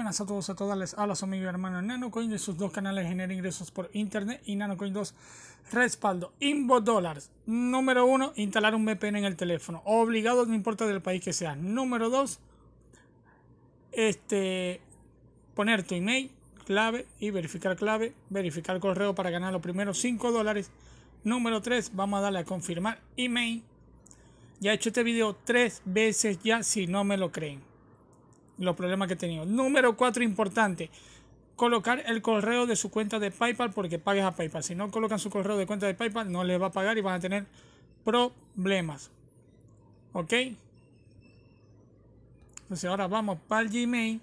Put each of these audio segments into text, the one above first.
buenas a todos, a todas, les a su amigo y hermano NanoCoin de sus dos canales genera ingresos por internet y NanoCoin 2 respaldo. Invo dólares número uno, instalar un VPN en el teléfono, Obligado, no importa del país que sea Número 2 este, poner tu email, clave y verificar clave, verificar correo para ganar los primeros 5 dólares. Número 3, vamos a darle a confirmar email. Ya he hecho este video tres veces ya si no me lo creen los problemas que he tenido. Número 4, importante. Colocar el correo de su cuenta de PayPal porque pagues a PayPal. Si no colocan su correo de cuenta de PayPal, no le va a pagar y van a tener problemas. ¿Ok? Entonces ahora vamos para el Gmail.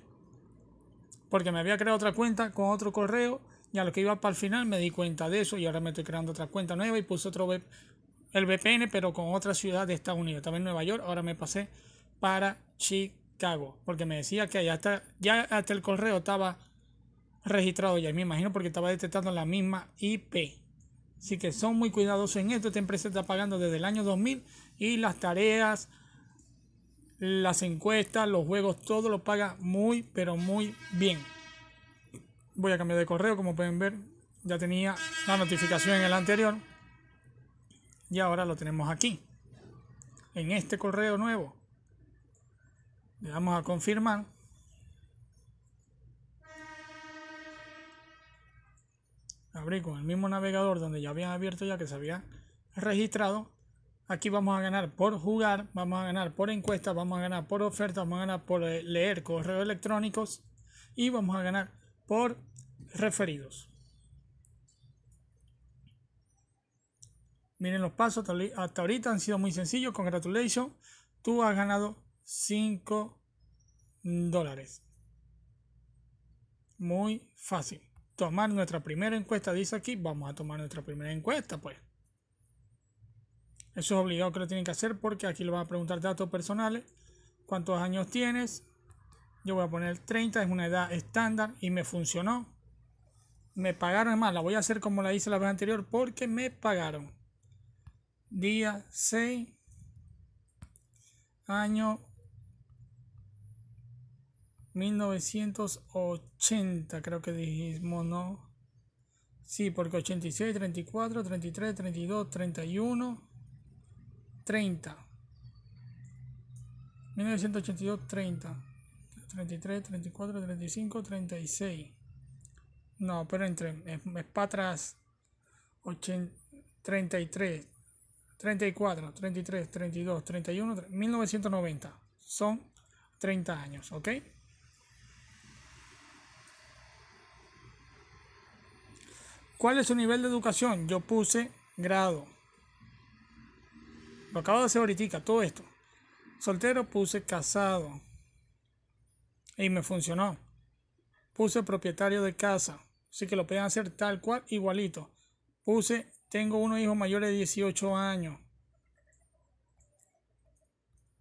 Porque me había creado otra cuenta con otro correo. Y a lo que iba para el final me di cuenta de eso. Y ahora me estoy creando otra cuenta nueva. Y puse otro el VPN, pero con otra ciudad de Estados Unidos. También Nueva York. Ahora me pasé para Chicago cago, porque me decía que ya, está, ya hasta el correo estaba registrado ya, me imagino porque estaba detectando la misma IP. Así que son muy cuidadosos en esto. Esta empresa está pagando desde el año 2000 y las tareas, las encuestas, los juegos, todo lo paga muy, pero muy bien. Voy a cambiar de correo, como pueden ver. Ya tenía la notificación en el anterior. Y ahora lo tenemos aquí, en este correo nuevo. Le damos a confirmar. Abrí con el mismo navegador donde ya habían abierto ya que se había registrado. Aquí vamos a ganar por jugar, vamos a ganar por encuesta, vamos a ganar por oferta, vamos a ganar por eh, leer correos electrónicos y vamos a ganar por referidos. Miren los pasos, hasta ahorita han sido muy sencillos. Congratulations, tú has ganado 5 dólares. Muy fácil. Tomar nuestra primera encuesta, dice aquí. Vamos a tomar nuestra primera encuesta, pues. Eso es obligado que lo tienen que hacer porque aquí lo va a preguntar datos personales. ¿Cuántos años tienes? Yo voy a poner 30, es una edad estándar y me funcionó. Me pagaron más, la voy a hacer como la hice la vez anterior porque me pagaron. Día 6, año 1980, creo que dijimos, ¿no? Sí, porque 86, 34, 33, 32, 31, 30. 1982, 30. 33, 34, 35, 36. No, pero entre, es, para atrás. 80, 33, 34, 33, 32, 31, 1990. Son 30 años, ¿ok? ¿Cuál es su nivel de educación? Yo puse grado. Lo acabo de hacer ahorita, todo esto. Soltero puse casado. Y me funcionó. Puse propietario de casa. Así que lo pueden hacer tal cual, igualito. Puse, tengo uno hijo mayor de 18 años.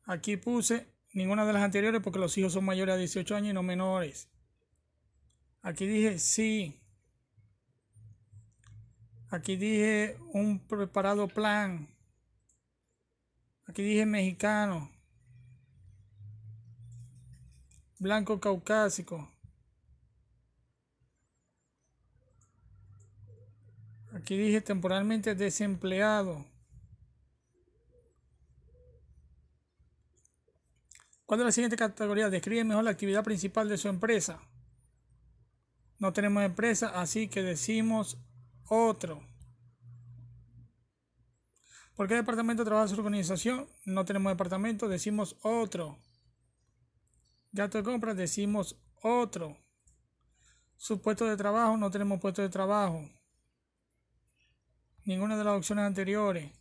Aquí puse ninguna de las anteriores porque los hijos son mayores a 18 años y no menores. Aquí dije sí. Aquí dije un preparado plan. Aquí dije mexicano. Blanco caucásico. Aquí dije temporalmente desempleado. ¿Cuál es la siguiente categoría? describe mejor la actividad principal de su empresa? No tenemos empresa, así que decimos otro. ¿Por qué departamento trabaja su organización? No tenemos departamento, decimos otro. Gasto de compra. decimos otro. Su puesto de trabajo, no tenemos puesto de trabajo. Ninguna de las opciones anteriores.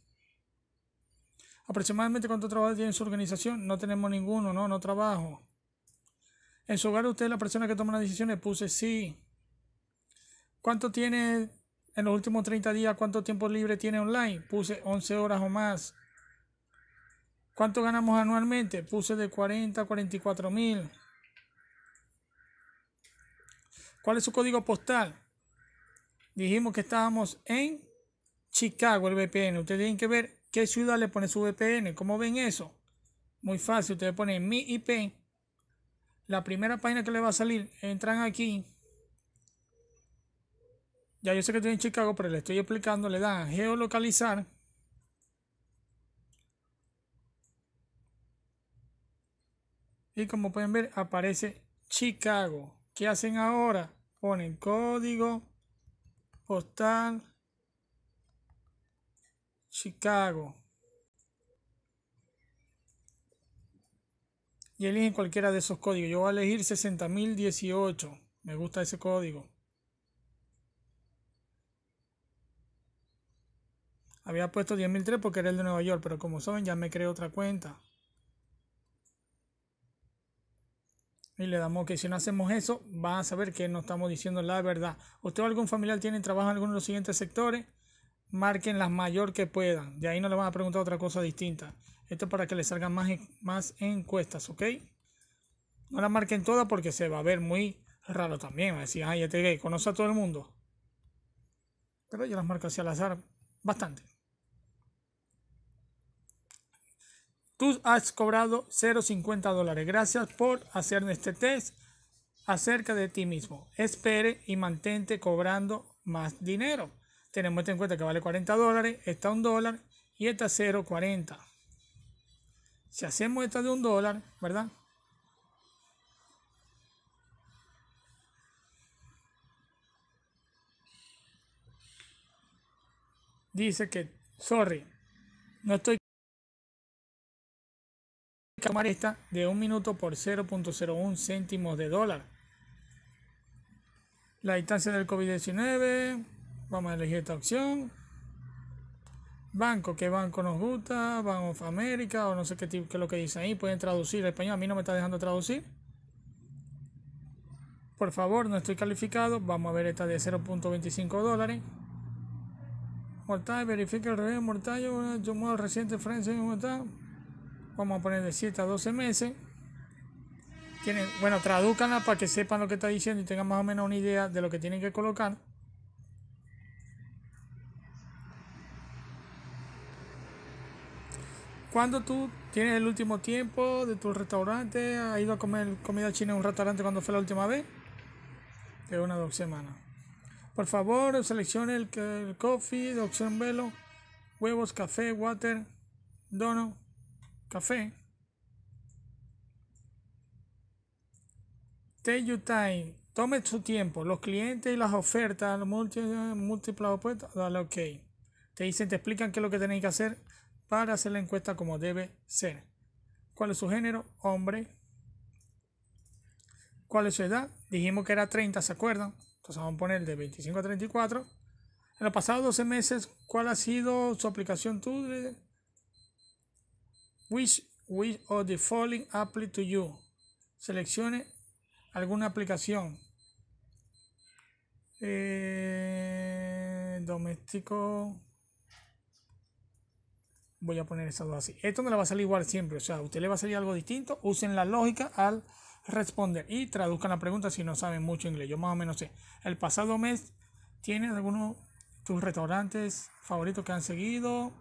Aproximadamente cuánto trabajo tiene su organización, no tenemos ninguno, no, no trabajo. En su hogar usted la persona que toma las decisiones, puse sí. ¿Cuánto tiene en los últimos 30 días cuánto tiempo libre tiene online. Puse 11 horas o más. ¿Cuánto ganamos anualmente? Puse de 40 a 44 mil. ¿Cuál es su código postal? Dijimos que estábamos en Chicago, el VPN. Ustedes tienen que ver qué ciudad le pone su VPN. ¿Cómo ven eso? Muy fácil. Ustedes ponen mi IP. La primera página que le va a salir, entran aquí ya yo sé que estoy en Chicago, pero le estoy explicando, le dan a geolocalizar. Y como pueden ver, aparece Chicago. ¿Qué hacen ahora? Ponen código postal Chicago. Y eligen cualquiera de esos códigos. Yo voy a elegir 60018. Me gusta ese código. Había puesto 10.003 porque era el de Nueva York, pero como saben ya me creé otra cuenta. Y le damos que si no hacemos eso, van a saber que no estamos diciendo la verdad. ¿Usted o algún familiar tiene trabajo en alguno de los siguientes sectores? Marquen las mayor que puedan. De ahí no le van a preguntar otra cosa distinta. Esto es para que le salgan más, más encuestas, ¿ok? No las marquen todas porque se va a ver muy raro también. Va a decir, ay, este gay conoce a todo el mundo. Pero yo las marco así al azar bastante. Tú has cobrado 0,50 dólares. Gracias por hacerme este test acerca de ti mismo. Espere y mantente cobrando más dinero. Tenemos en cuenta que vale 40 dólares, está un dólar y esta 0,40. Si hacemos esta de un dólar, ¿verdad? Dice que, sorry, no estoy camarista de un minuto por 0.01 céntimos de dólar. La distancia del COVID-19, vamos a elegir esta opción. Banco, qué banco nos gusta, banco of America o no sé qué, es lo que dice ahí. Pueden traducir el español, a mí no me está dejando traducir. Por favor, no estoy calificado. Vamos a ver esta de 0.25 dólares. Mortal, verifica el revés mortal, yo, yo el reciente, cómo está vamos a poner de 7 a 12 meses. Tienen, bueno, tradúcanla para que sepan lo que está diciendo y tengan más o menos una idea de lo que tienen que colocar. ¿cuándo tú tienes el último tiempo de tu restaurante? ¿Has ido a comer comida china en un restaurante cuando fue la última vez? De una o dos semanas. Por favor, seleccione el, coffee, de opción velo, huevos, café, water, dono café, take your time, tome su tiempo, los clientes y las ofertas, los múltiples opuestos, dale ok. Te dicen, te explican qué es lo que tenéis que hacer para hacer la encuesta como debe ser. ¿Cuál es su género? Hombre. ¿Cuál es su edad? Dijimos que era 30, ¿se acuerdan? Entonces vamos a poner de 25 a 34. En los pasados 12 meses, ¿cuál ha sido su aplicación? Tú which, which of the following apply to you. Seleccione alguna aplicación. Eh, doméstico. Voy a poner estas dos así. Esto no le va a salir igual siempre. O sea, usted le va a salir algo distinto. Usen la lógica al responder y traduzcan la pregunta si no saben mucho inglés. Yo más o menos sé. El pasado mes, ¿tienes algunos tus restaurantes favoritos que han seguido?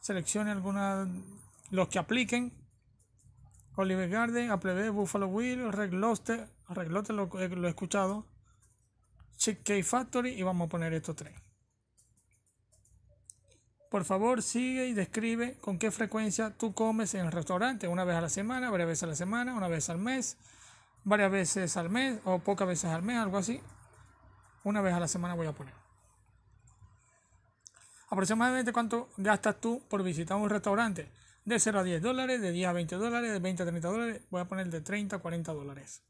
Seleccione alguna los que apliquen, Oliver Garden, Applebee, Buffalo Wheel, Red Lobster, lo, eh, he escuchado, Chick K Factory y vamos a poner estos tres. Por favor, sigue y describe con qué frecuencia tú comes en el restaurante, una vez a la semana, varias veces a la semana, una vez al mes, varias veces al mes o pocas veces al mes, algo así. Una vez a la semana voy a poner. Aproximadamente cuánto gastas tú por visitar un restaurante de 0 a 10 dólares, de 10 a 20 dólares, de 20 a 30 dólares. Voy a poner de 30 a 40 dólares.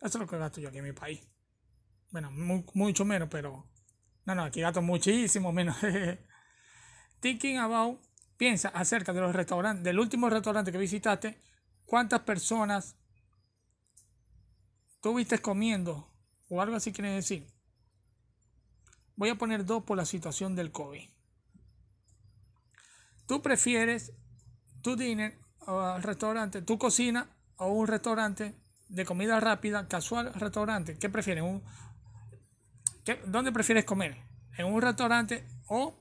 Eso es lo que gasto yo aquí en mi país. Bueno, mucho menos, pero. No, no, aquí gasto muchísimo menos. Thinking about, piensa acerca de los restaurantes, del último restaurante que visitaste, cuántas personas tuviste comiendo o algo así quiere decir. Voy a poner dos por la situación del COVID. ¿Tú prefieres tu diner o restaurante, tu cocina o un restaurante de comida rápida, casual, restaurante. ¿Qué prefieres? qué, ¿Dónde prefieres comer? ¿En un restaurante o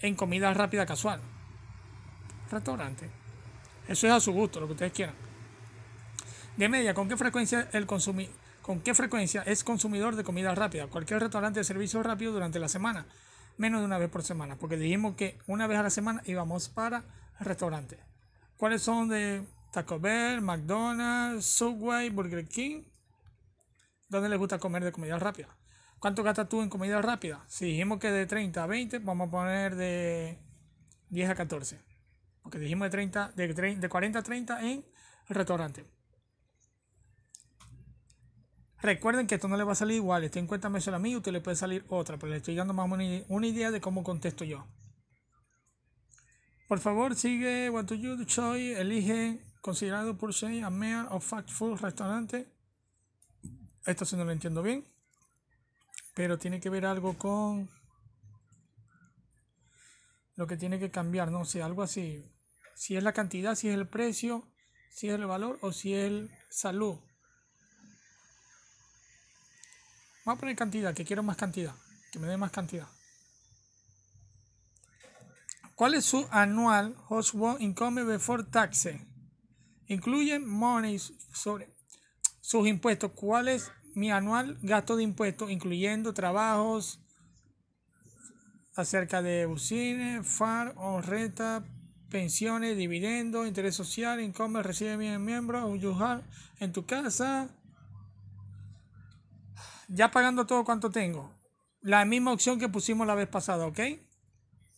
en comida rápida, casual? Restaurante. Eso es a su gusto, lo que ustedes quieran. De media, ¿con qué frecuencia el ¿Con qué frecuencia es consumidor de comida rápida? Cualquier restaurante de servicio rápido durante la semana. Menos de una vez por semana. Porque dijimos que una vez a la semana íbamos para Restaurante. ¿Cuáles son de Taco Bell, McDonald's, Subway, Burger King? ¿Dónde les gusta comer de comida rápida? ¿Cuánto gastas tú en comida rápida? Si dijimos que de 30 a 20, vamos a poner de 10 a 14. Porque dijimos de, 30, de, 30, de 40 a 30 en el restaurante. Recuerden que esto no le va a salir igual. Estén en cuenta, me a mí, usted le puede salir otra. Pero le estoy dando más una idea de cómo contesto yo. Por favor, sigue What Do You elige considerado por se a mayor of fact food restaurante. Esto si no lo entiendo bien, pero tiene que ver algo con lo que tiene que cambiar, no sé, algo así. Si es la cantidad, si es el precio, si es el valor o si es el salud. Vamos a poner cantidad, que quiero más cantidad, que me dé más cantidad. ¿Cuál es su anual household income before taxes? Incluye money sobre sus impuestos. ¿Cuál es mi anual gasto de impuestos? Incluyendo trabajos acerca de bucines, FAR o pensiones, dividendos, interés social, income, recibe bien miembros, en tu casa. Ya pagando todo cuanto tengo. La misma opción que pusimos la vez pasada, ¿ok?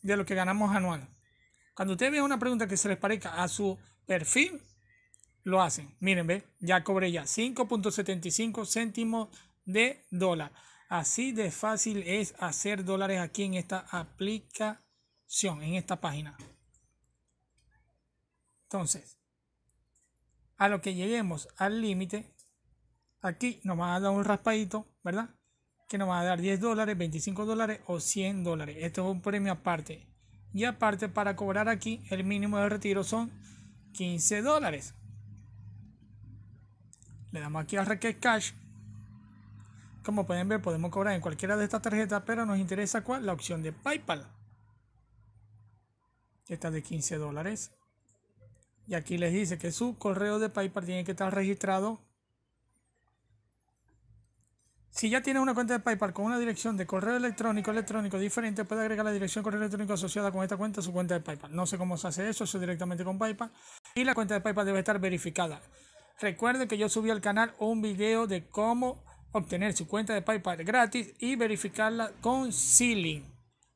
de lo que ganamos anual. Cuando ustedes vean una pregunta que se les parezca a su perfil, lo hacen. Miren, ve, ya cobré ya 5.75 céntimos de dólar. Así de fácil es hacer dólares aquí en esta aplicación, en esta página. Entonces, a lo que lleguemos al límite, aquí nos va a dar un raspadito, ¿verdad? que nos va a dar 10 dólares, 25 dólares o 100 dólares. Esto es un premio aparte. Y aparte para cobrar aquí el mínimo de retiro son 15 dólares. Le damos aquí a Request Cash. Como pueden ver podemos cobrar en cualquiera de estas tarjetas, pero nos interesa cuál? La opción de PayPal. Esta de 15 dólares. Y aquí les dice que su correo de PayPal tiene que estar registrado si ya tiene una cuenta de PayPal con una dirección de correo electrónico electrónico diferente, puede agregar la dirección de correo electrónico asociada con esta cuenta a su cuenta de PayPal. No sé cómo se hace eso, eso directamente con PayPal. Y la cuenta de PayPal debe estar verificada. Recuerden que yo subí al canal un video de cómo obtener su cuenta de PayPal gratis y verificarla con Sealing.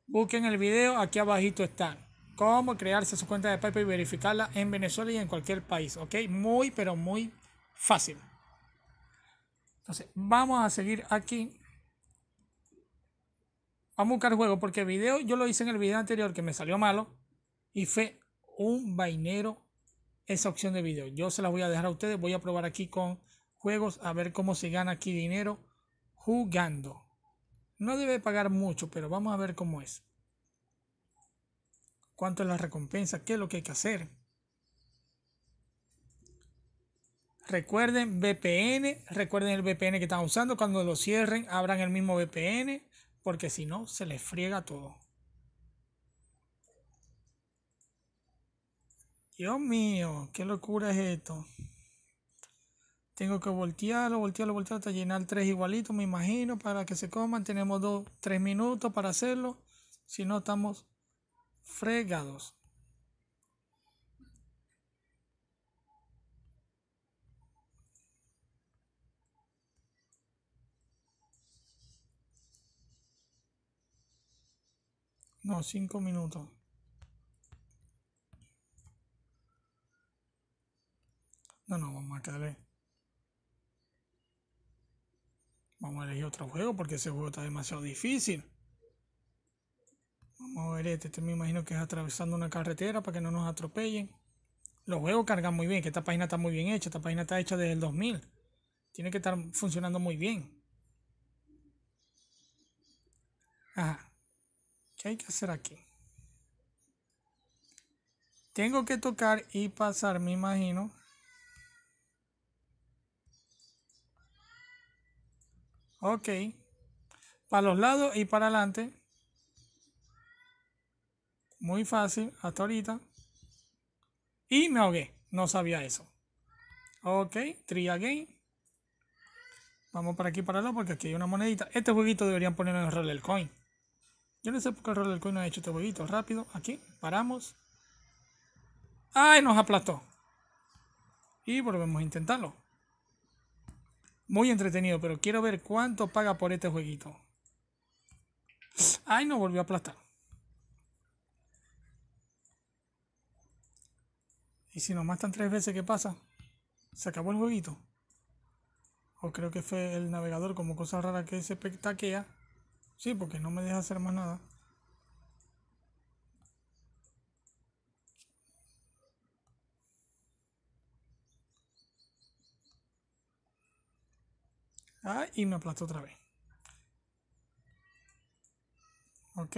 Busquen el video, aquí abajito está. Cómo crearse su cuenta de PayPal y verificarla en Venezuela y en cualquier país. ¿Ok? Muy, pero muy fácil. Entonces, vamos a seguir aquí. Vamos a buscar juego, porque video yo lo hice en el video anterior que me salió malo y fue un vainero esa opción de video. Yo se la voy a dejar a ustedes. Voy a probar aquí con juegos a ver cómo se gana aquí dinero jugando. No debe pagar mucho, pero vamos a ver cómo es. ¿Cuánto es la recompensa? ¿Qué es lo que hay que hacer? Recuerden VPN, recuerden el VPN que están usando. Cuando lo cierren, abran el mismo VPN, porque si no, se les friega todo. Dios mío, qué locura es esto. Tengo que voltearlo, voltearlo, voltearlo hasta llenar tres igualitos, me imagino, para que se coman. Tenemos dos, tres minutos para hacerlo. Si no, estamos fregados. No, cinco minutos. No, no, vamos a quedarle. Vamos a elegir otro juego porque ese juego está demasiado difícil. Vamos a ver este. este. me imagino que es atravesando una carretera para que no nos atropellen. Los juegos cargan muy bien, que esta página está muy bien hecha. Esta página está hecha desde el 2000. Tiene que estar funcionando muy bien. Ajá hay que hacer aquí? Tengo que tocar y pasar, me imagino. Ok. Para los lados y para adelante. Muy fácil hasta ahorita. Y me ahogué. No sabía eso. Ok. Try again. Vamos para aquí para allá porque aquí hay una monedita. Este jueguito deberían poner en el Coin. Yo no sé por qué el rol del ha hecho este jueguito. Rápido, aquí, paramos. ¡Ay, nos aplastó! Y volvemos a intentarlo. Muy entretenido, pero quiero ver cuánto paga por este jueguito. ¡Ay, nos volvió a aplastar! Y si nos matan tres veces, ¿qué pasa? Se acabó el jueguito. O creo que fue el navegador como cosa rara que se petaquea Sí, porque no me deja hacer más nada. Ah, y me aplastó otra vez. Ok.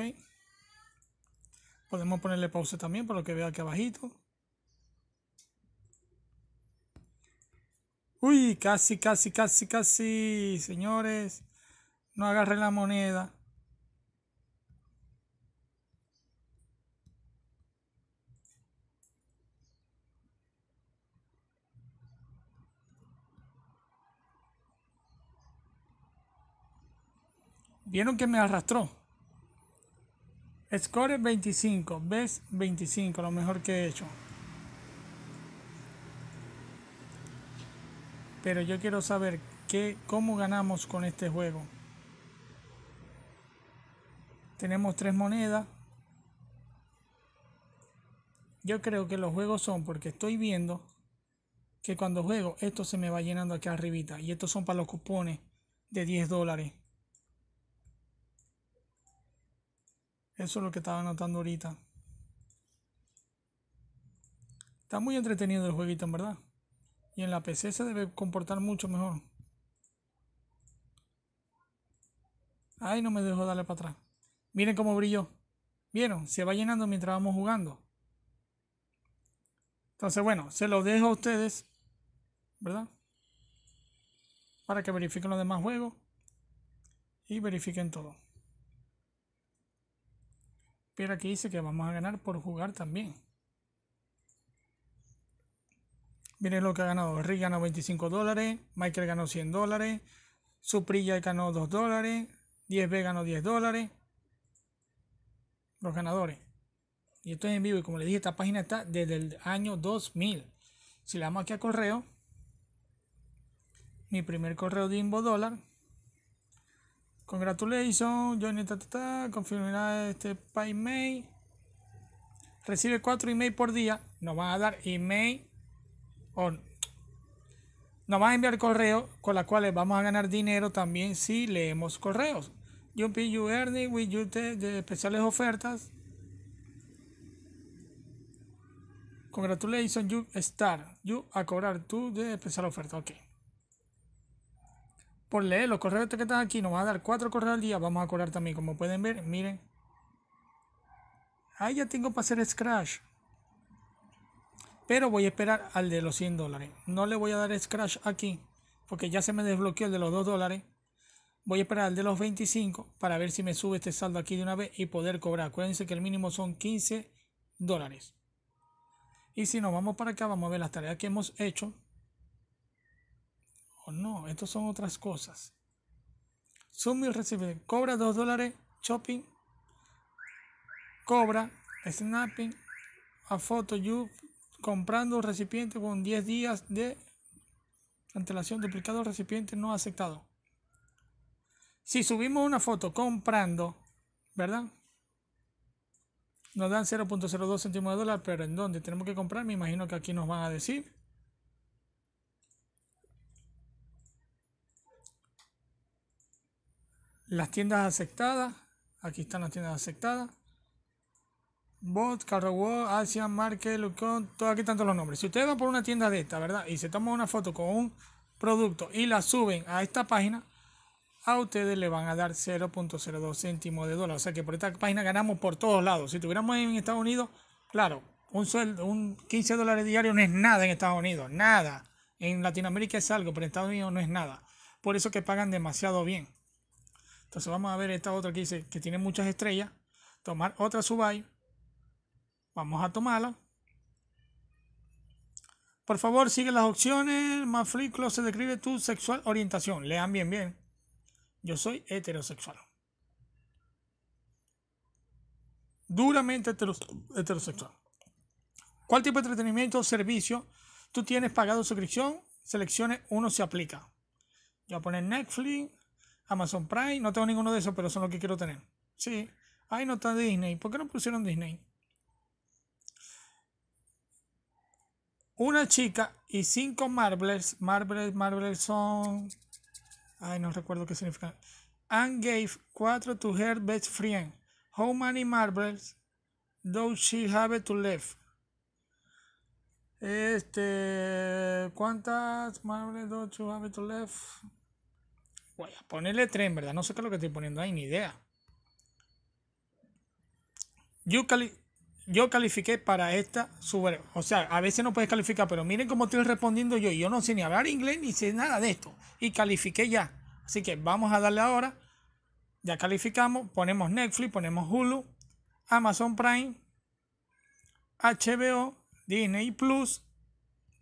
Podemos ponerle pausa también lo que vea aquí abajito. Uy, casi, casi, casi, casi, señores. No agarré la moneda. Vieron que me arrastró. Score 25, ves 25, lo mejor que he hecho. Pero yo quiero saber qué, cómo ganamos con este juego. Tenemos tres monedas. Yo creo que los juegos son porque estoy viendo que cuando juego esto se me va llenando aquí arribita. Y estos son para los cupones de 10 dólares. Eso es lo que estaba notando ahorita. Está muy entretenido el jueguito, en verdad. Y en la PC se debe comportar mucho mejor. Ay, no me dejo darle para atrás. Miren cómo brilló. ¿Vieron? Se va llenando mientras vamos jugando. Entonces, bueno, se los dejo a ustedes, ¿verdad? Para que verifiquen los demás juegos y verifiquen todo. Pero aquí dice que vamos a ganar por jugar también. Miren lo que ha ganado. Rick ganó 25 dólares, Michael ganó 100 dólares, Suprilla ganó 2 dólares, 10B ganó 10 dólares, los ganadores. Y esto es en vivo. Y como les dije, esta página está desde el año 2000. Si le damos aquí a correo, mi primer correo de Invo Dólar. Congratulations, Johnny Tata, confirmará este PayMail. Recibe cuatro emails por día. Nos van a dar email o nos van a enviar correo con la cual vamos a ganar dinero también si leemos correos you pay you earning with you de especiales ofertas. Congratulations, you start. You a cobrar tú de especial oferta. Ok. Por leer los correos que están aquí, nos va a dar cuatro correos al día. Vamos a cobrar también, como pueden ver. Miren. Ahí ya tengo para hacer Scratch. Pero voy a esperar al de los 100 dólares. No le voy a dar Scratch aquí. Porque ya se me desbloqueó el de los 2 dólares. Voy a esperar el de los 25 para ver si me sube este saldo aquí de una vez y poder cobrar. Acuérdense que el mínimo son 15 dólares. Y si nos vamos para acá, vamos a ver las tareas que hemos hecho. O oh, no, estos son otras cosas. mil recibe, cobra 2 dólares, shopping, cobra, snapping, a foto, you, comprando recipiente con 10 días de antelación, duplicado recipiente no aceptado. Si subimos una foto comprando, ¿verdad? Nos dan 0.02 céntimos de dólar, pero ¿en dónde tenemos que comprar? Me imagino que aquí nos van a decir. Las tiendas aceptadas. Aquí están las tiendas aceptadas. Bot, Carrefour, Asian Market, Lucon, todo aquí todos los nombres. Si ustedes van por una tienda de esta, ¿verdad? Y se toman una foto con un producto y la suben a esta página, a ustedes le van a dar 0.02 céntimos de dólar. O sea que por esta página ganamos por todos lados. Si tuviéramos en Estados Unidos, claro, un sueldo, un 15 dólares diario no es nada en Estados Unidos, nada. En Latinoamérica es algo, pero en Estados Unidos no es nada. Por eso que pagan demasiado bien. Entonces vamos a ver esta otra que dice que tiene muchas estrellas. Tomar otra subay. Vamos a tomarla. Por favor, sigue las opciones. Más close describe tu sexual orientación. Lean bien, bien. Yo soy heterosexual. Duramente heterosexual. ¿Cuál tipo de entretenimiento o servicio tú tienes pagado suscripción? Seleccione uno se aplica. Yo voy a poner Netflix, Amazon Prime. No tengo ninguno de esos, pero son los que quiero tener. Sí. Ahí no está Disney. ¿Por qué no pusieron Disney? Una chica y cinco Marvels. Marblers Marvels son Ay, no recuerdo qué significa. And gave 4 to her best friend. How many marbles does she have to left? Este, ¿cuántas marbles does she have to left? Voy a ponerle tres, ¿verdad? No sé qué es lo que estoy poniendo ahí, ni idea. Yucali yo califiqué para esta subre, O sea, a veces no puedes calificar, pero miren cómo estoy respondiendo yo. Y Yo no sé ni hablar inglés ni sé nada de esto. Y califiqué ya. Así que vamos a darle ahora. Ya calificamos. Ponemos Netflix, ponemos Hulu, Amazon Prime, HBO, Disney Plus,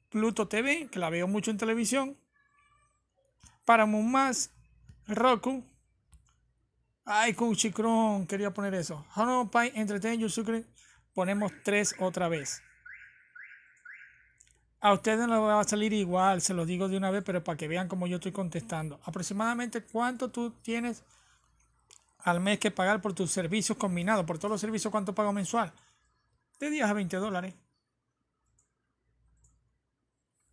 Pluto TV, que la veo mucho en televisión, Paramount Más, Roku. Ay, Cuchicron, quería poner eso. How Pie Entertain Sucre ponemos tres otra vez. A ustedes no les va a salir igual, se lo digo de una vez, pero para que vean cómo yo estoy contestando. Aproximadamente cuánto tú tienes al mes que pagar por tus servicios combinados, por todos los servicios, cuánto pago mensual. De 10 a 20 dólares.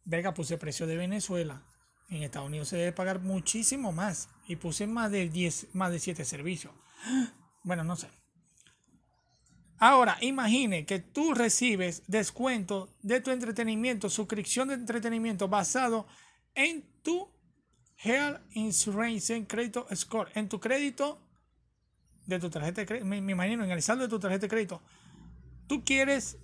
Venga, puse precio de Venezuela. En Estados Unidos se debe pagar muchísimo más. Y puse más de 10, más de 7 servicios. Bueno, no sé. Ahora, imagine que tú recibes descuento de tu entretenimiento, suscripción de entretenimiento basado en tu Health Insurance en Crédito Score, en tu crédito de tu tarjeta de crédito, me, imagino, en el saldo de tu tarjeta de crédito. Tú quieres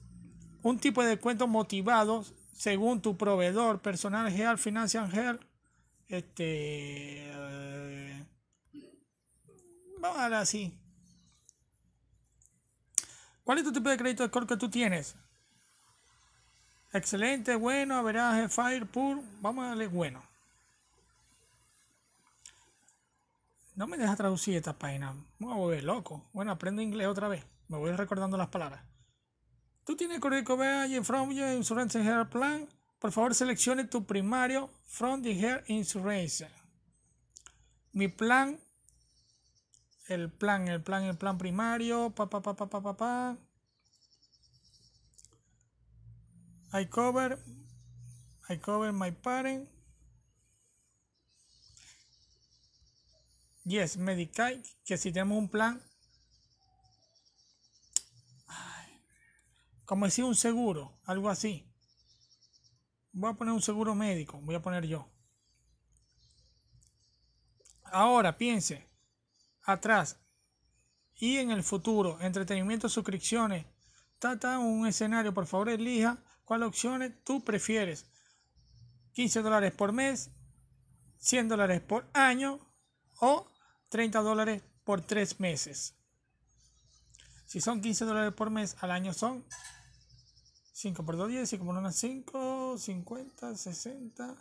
un tipo de descuento motivado según tu proveedor personal Health, Financial Health, este... Eh, vamos a ver así, ¿Cuál es tu tipo de crédito de score que tú tienes? Excelente, bueno, average, fire, pool. Vamos a darle bueno. No me deja traducir esta página. Me voy a volver loco. Bueno, aprendo inglés otra vez. Me voy recordando las palabras. Tú tienes correo y en From Your Insurance Health Plan. Por favor, seleccione tu primario From the Health Insurance. Mi plan el plan, el plan, el plan primario, pa, pa, pa, pa, pa, pa, pa. I cover, I cover my parent. Yes, Medicaid, que si tenemos un plan, como decir un seguro, algo así. Voy a poner un seguro médico, voy a poner yo. Ahora, piense, atrás y en el futuro, entretenimiento, suscripciones, trata un escenario, por favor elija cuál opciones tú prefieres. 15 dólares por mes, 100 dólares por año o 30 dólares por tres meses. Si son 15 dólares por mes, al año son 5 por 2, 10, 5 como 1, 5, 50, 60,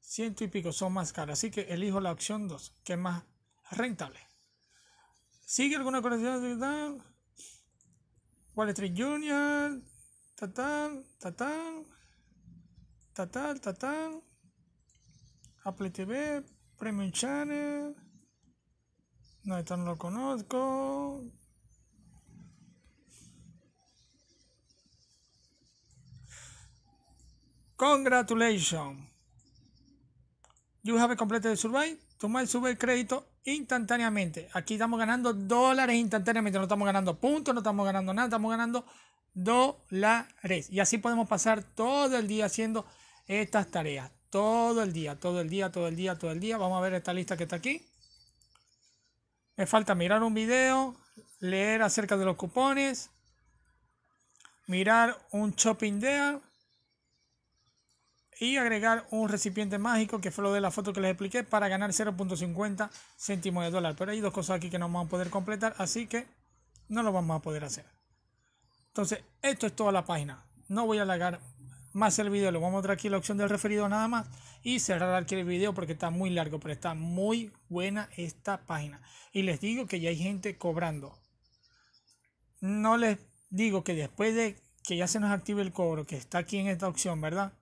100 y pico. Son más caras Así que elijo la opción 2, que es más rentable. ¿Sigue alguna colección? Wall Street Junior, tatán, tatán, tatán, tatán, Apple TV, Premium Channel, no, esto no lo conozco. Congratulations. You have completed the survey. Tomás sube el crédito instantáneamente. Aquí estamos ganando dólares instantáneamente, no estamos ganando puntos, no estamos ganando nada, estamos ganando dólares. Y así podemos pasar todo el día haciendo estas tareas. Todo el día, todo el día, todo el día, todo el día. Vamos a ver esta lista que está aquí. Me falta mirar un vídeo leer acerca de los cupones, mirar un shopping deal y agregar un recipiente mágico que fue lo de la foto que les expliqué para ganar 0.50 céntimos de dólar. Pero hay dos cosas aquí que no vamos a poder completar, así que no lo vamos a poder hacer. Entonces, esto es toda la página. No voy a alargar más el video, Le vamos a mostrar aquí la opción del referido nada más y cerrar aquí el video porque está muy largo, pero está muy buena esta página. Y les digo que ya hay gente cobrando. No les digo que después de que ya se nos active el cobro, que está aquí en esta opción, ¿verdad?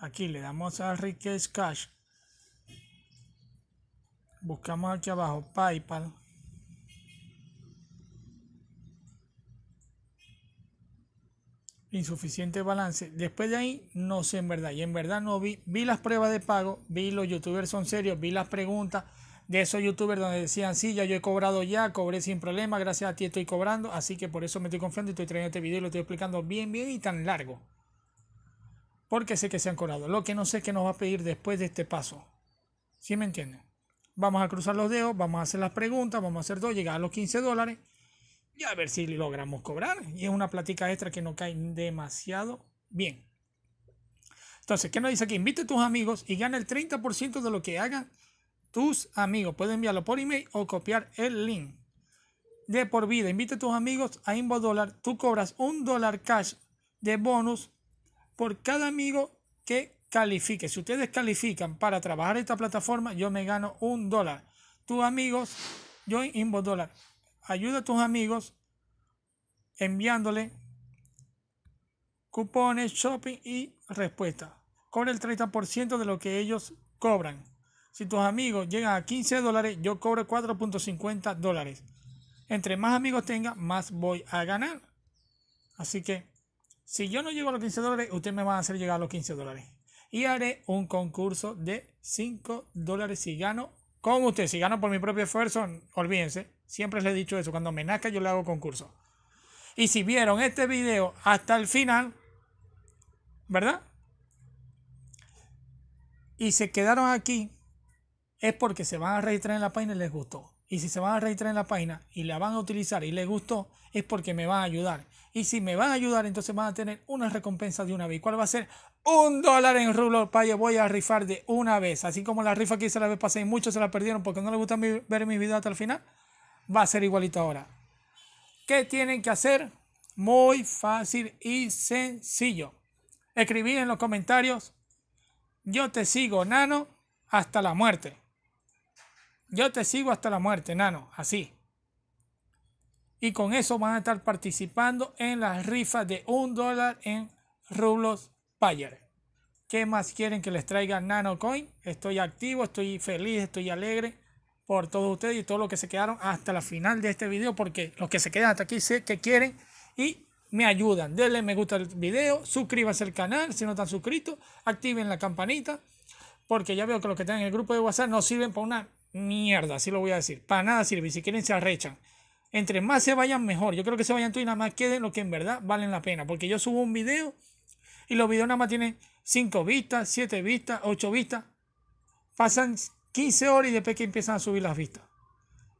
aquí le damos a Ricketts Cash buscamos aquí abajo PayPal insuficiente balance después de ahí no sé en verdad y en verdad no vi vi las pruebas de pago vi los youtubers son serios vi las preguntas de esos youtubers donde decían sí ya yo he cobrado ya cobré sin problema gracias a ti estoy cobrando así que por eso me estoy confiando y estoy trayendo este video y lo estoy explicando bien bien y tan largo porque sé que se han cobrado. Lo que no sé es qué nos va a pedir después de este paso. ¿Sí me entienden? Vamos a cruzar los dedos, vamos a hacer las preguntas, vamos a hacer dos. llegar a los 15 dólares y a ver si logramos cobrar. Y es una plática extra que no cae demasiado bien. Entonces, ¿qué nos dice aquí? Invite a tus amigos y gana el 30% de lo que hagan tus amigos. Puedes enviarlo por email o copiar el link. De por vida, invite a tus amigos a InvoDollar. Tú cobras un dólar cash de bonus por cada amigo que califique. Si ustedes califican para trabajar esta plataforma, yo me gano un dólar. Tus amigos, yo invo dólar. Ayuda a tus amigos enviándole cupones, shopping y respuesta. Cobra el 30% de lo que ellos cobran. Si tus amigos llegan a 15 dólares, yo cobro 4.50 dólares. Entre más amigos tenga, más voy a ganar. Así que si yo no llego a los 15 dólares, usted me va a hacer llegar a los 15 dólares. Y haré un concurso de 5 dólares si gano. con usted, si gano por mi propio esfuerzo, olvídense. Siempre les he dicho eso. Cuando me nazca, yo le hago concurso. Y si vieron este video hasta el final, ¿verdad? Y se quedaron aquí, es porque se van a registrar en la página y les gustó. Y si se van a registrar en la página y la van a utilizar y les gustó, es porque me van a ayudar. Y si me van a ayudar, entonces van a tener una recompensa de una vez. ¿Cuál va a ser? Un dólar en rublo payo voy a rifar de una vez. Así como la rifa que hice la vez pasada y muchos se la perdieron porque no les gusta ver mis videos hasta el final, va a ser igualito ahora. ¿Qué tienen que hacer? Muy fácil y sencillo. Escribir en los comentarios, yo te sigo, nano, hasta la muerte. Yo te sigo hasta la muerte, nano. Así. Y con eso van a estar participando en las rifas de un dólar en rublos Payer. ¿Qué más quieren que les traiga NanoCoin? Estoy activo, estoy feliz, estoy alegre por todos ustedes y todos los que se quedaron hasta la final de este video. Porque los que se quedan hasta aquí sé que quieren y me ayudan. Denle me gusta al video, suscríbanse al canal si no están suscritos, activen la campanita. Porque ya veo que los que están en el grupo de WhatsApp no sirven para una mierda, así lo voy a decir. Para nada sirve, si quieren se arrechan. Entre más se vayan, mejor. Yo creo que se vayan tú y nada más queden lo que en verdad valen la pena. Porque yo subo un video y los videos nada más tienen 5 vistas, 7 vistas, 8 vistas. Pasan 15 horas y después que empiezan a subir las vistas.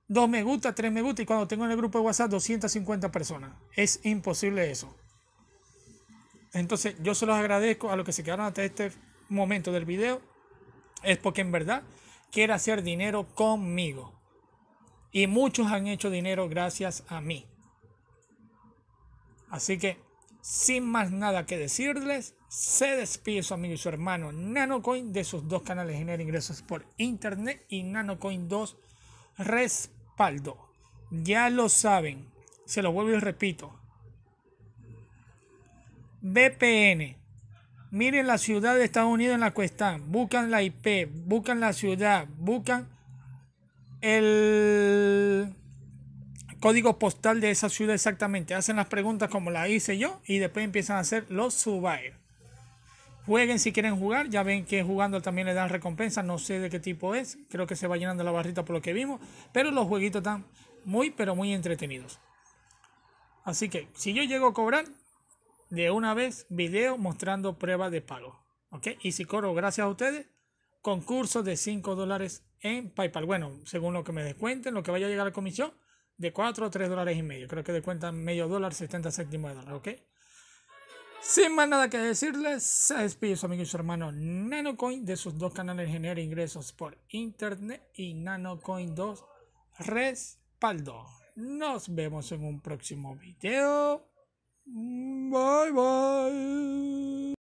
Dos me gusta, tres me gusta y cuando tengo en el grupo de WhatsApp 250 personas. Es imposible eso. Entonces yo se los agradezco a los que se quedaron hasta este momento del video. Es porque en verdad quiere hacer dinero conmigo. Y muchos han hecho dinero gracias a mí. Así que, sin más nada que decirles, se despide su amigo y su hermano NanoCoin de sus dos canales Genera Ingresos por Internet y NanoCoin 2 Respaldo. Ya lo saben, se lo vuelvo y repito. VPN Miren la ciudad de Estados Unidos en la están. Buscan la IP, buscan la ciudad, buscan el código postal de esa ciudad exactamente. Hacen las preguntas como las hice yo y después empiezan a hacer los subir Jueguen si quieren jugar. Ya ven que jugando también le dan recompensa. No sé de qué tipo es. Creo que se va llenando la barrita por lo que vimos. Pero los jueguitos están muy, pero muy entretenidos. Así que si yo llego a cobrar, de una vez video mostrando pruebas de pago. ¿Ok? Y si corro, gracias a ustedes, concurso de 5 dólares en PayPal. Bueno, según lo que me descuenten, lo que vaya a llegar a la comisión, de 4 o 3 dólares y medio. Creo que descuentan medio dólar, 70 céntimos de dólar. ¿Ok? Sin más nada que decirles, se despide su amigo y su hermano NanoCoin de sus dos canales Genera Ingresos por Internet y NanoCoin 2 Respaldo. Nos vemos en un próximo video. Bye bye.